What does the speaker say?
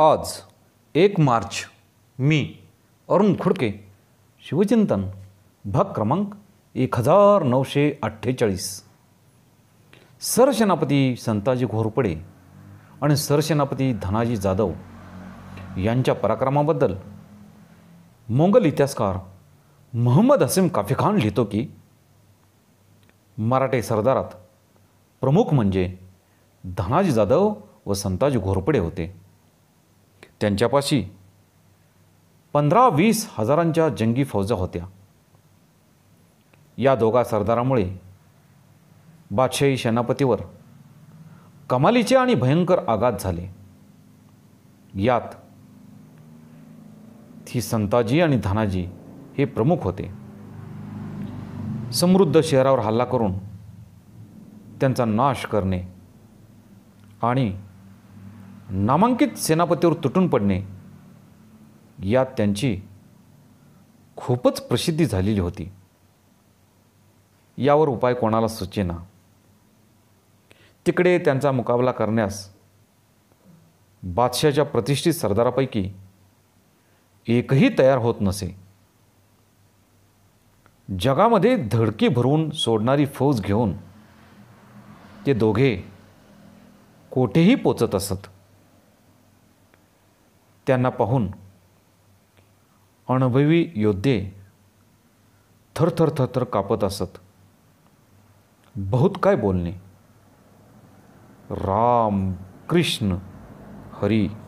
आज एक मार्च मी अरुण खुडके शिवचिंतन भाग क्रमांक एक हजार नऊशे अठ्ठेचाळीस सरसेनापती संताजी घोरपडे आणि सरसेनापती धनाजी जाधव यांच्या पराक्रमाबद्दल मोंगल इतिहासकार मोहम्मद हसीम काफी खान लिहितो की मराठे सरदारात प्रमुख म्हणजे धनाजी जाधव व संताजी घोरपडे होते त्यांच्यापाशी पंधरा वीस हजारांच्या जंगी फौजा होत्या या दोघा सरदारामुळे बादशाही सेनापतीवर कमालीचे आणि भयंकर आघात झाले यात ही संताजी आणि धानाजी हे प्रमुख होते समृद्ध शहरावर हल्ला करून त्यांचा नाश करणे आणि नामांकित सेनापतीवर तुटून पडणे यात त्यांची खूपच प्रसिद्धी झालेली होती यावर उपाय कोणाला ना तिकडे त्यांचा मुकाबला करण्यास बादशाच्या प्रतिष्ठित सरदारापैकी एकही तयार होत नसे जगामध्ये धडकी भरून सोडणारी फौज घेऊन ते दोघे कोठेही पोचत असत त्यांना पाहून अनुभवी योद्धे थरथर थरथर कापत असत बहुत काय बोलणे राम कृष्ण हरी